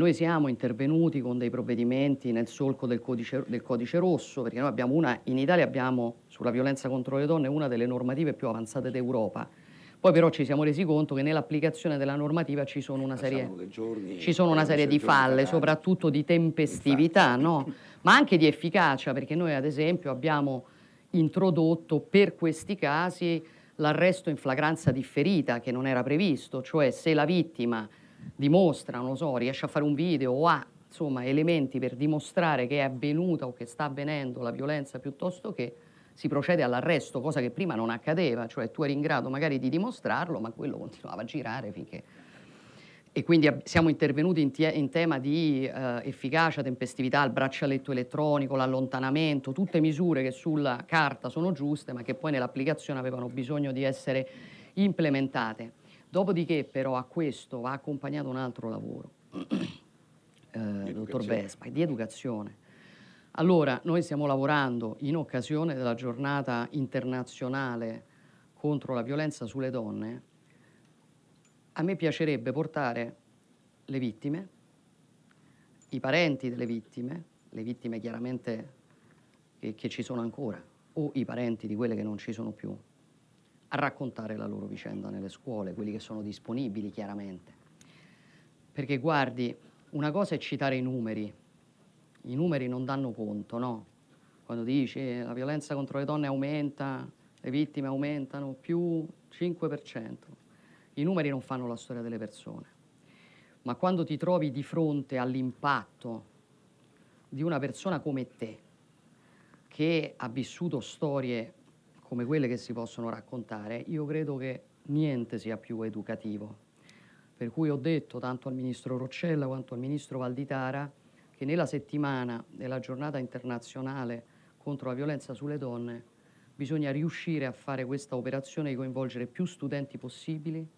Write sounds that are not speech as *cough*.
Noi siamo intervenuti con dei provvedimenti nel solco del codice, del codice rosso, perché noi abbiamo una, in Italia abbiamo sulla violenza contro le donne una delle normative più avanzate d'Europa. Poi però ci siamo resi conto che nell'applicazione della normativa ci sono una serie, giorni, ci sono una eh, serie di falle, soprattutto di tempestività, no? ma anche di efficacia, perché noi ad esempio abbiamo introdotto per questi casi l'arresto in flagranza differita che non era previsto, cioè se la vittima dimostra, non so, riesce a fare un video o ha insomma, elementi per dimostrare che è avvenuta o che sta avvenendo la violenza piuttosto che si procede all'arresto, cosa che prima non accadeva, cioè tu eri in grado magari di dimostrarlo, ma quello continuava a girare finché... E quindi siamo intervenuti in, in tema di eh, efficacia, tempestività, il braccialetto elettronico, l'allontanamento, tutte misure che sulla carta sono giuste, ma che poi nell'applicazione avevano bisogno di essere implementate. Dopodiché però a questo va accompagnato un altro lavoro, *clears throat* eh, dottor Vespa, di educazione. Allora, noi stiamo lavorando in occasione della giornata internazionale contro la violenza sulle donne. A me piacerebbe portare le vittime, i parenti delle vittime, le vittime chiaramente che, che ci sono ancora, o i parenti di quelle che non ci sono più, a raccontare la loro vicenda nelle scuole, quelli che sono disponibili chiaramente. Perché guardi, una cosa è citare i numeri, i numeri non danno conto, no? Quando dici eh, la violenza contro le donne aumenta, le vittime aumentano più 5%, i numeri non fanno la storia delle persone. Ma quando ti trovi di fronte all'impatto di una persona come te, che ha vissuto storie come quelle che si possono raccontare, io credo che niente sia più educativo. Per cui ho detto tanto al ministro Roccella quanto al ministro Valditara che nella settimana della giornata internazionale contro la violenza sulle donne bisogna riuscire a fare questa operazione di coinvolgere più studenti possibili,